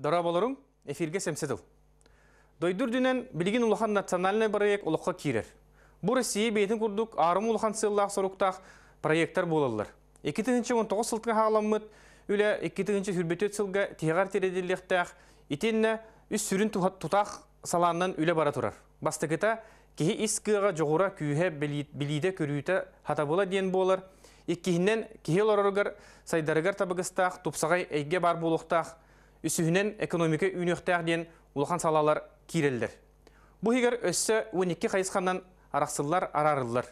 Дара дарабаларын эфирге семсетил. Дойдур дүнен билигин улахан национальный проект улыққа кирер. Бу Россия бейтін курдук арым улахан сыйлах соруктах проекттар болалар. 2019 сылтын халаммыт үле 2000 хүрбөтөт сылга тегар тередиллектах итенне үс сүрін тутах саланнан үле баратурар. турар. Бастыкыта кихи искыга жогура күйе билиде көрүйте хата бола ден болар. Иккихинен кихи лороргар сайдарыгар табыгыстах тупсагай эйге бар болуктах үсіхінен экономика үйнөқтәр ден салалар кирелдер. Бұл егер өссі 12 қайысқаннан арақсылар арарылыр.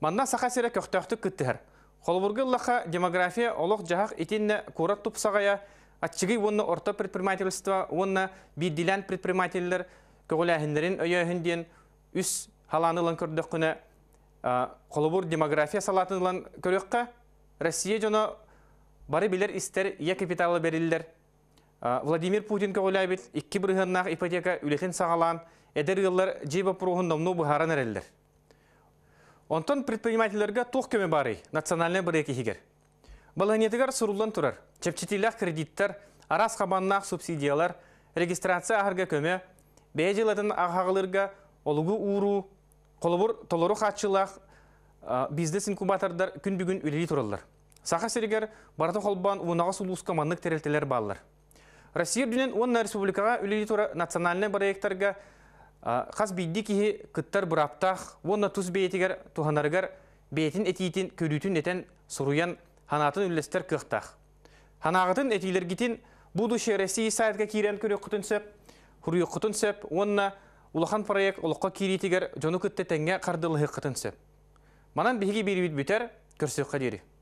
Манна сақа сере көқтөқтік күттігір. Холбургыллаха демография олық жағақ етенне көрат тұпсағая, атшығы онны орта предпринимательство, онны биддилен предпринимательдер, көгіләхіндерін өйөйінден үс халанылын көрдік күні демография салатынылың көріққа Россия жоны бары білер істер е капиталы берілдер. Владимир Путин ойлайбит, икки бұрығыннақ ипотека үлетін сағалан, әдер ғыллар жейбі пұрығын номну Онтон предпринимателерге тоқ көме бары национальный бір екі хегер. Балғанетігер сұрулдан тұрар, чепчетілік кредиттер, арас қабаннақ субсидиялар, регистрация ағырға көме, бәйжелетін ағағылырға олығы ұру, қолыбыр толыру қатшылақ, бизнес инкубатордар күн бүгін үлелі тұралар. Сақа сергер, барды қолбан ұнағы сұлуысқа маннық терелтелер барлар. Россия дүнен онна республикаға тұра национальный барайықтарға қаз бейді кейі күттар бұраптақ, онна тұз бейтігер туғанарығар бейтін әтейтін көрүтін әтен сұруян ханатын үлестер күқтақ. Ханағытын әтейлергетін будуще Россия сайдға кейрен көрі құтын сөп, хүрі құтын сөп, онна ұлақан проект ұлыққа кейретігер жону күтті тәңге қардылығы құтын сөп. Манан бігі беребет бүтер, көрсөк қадері.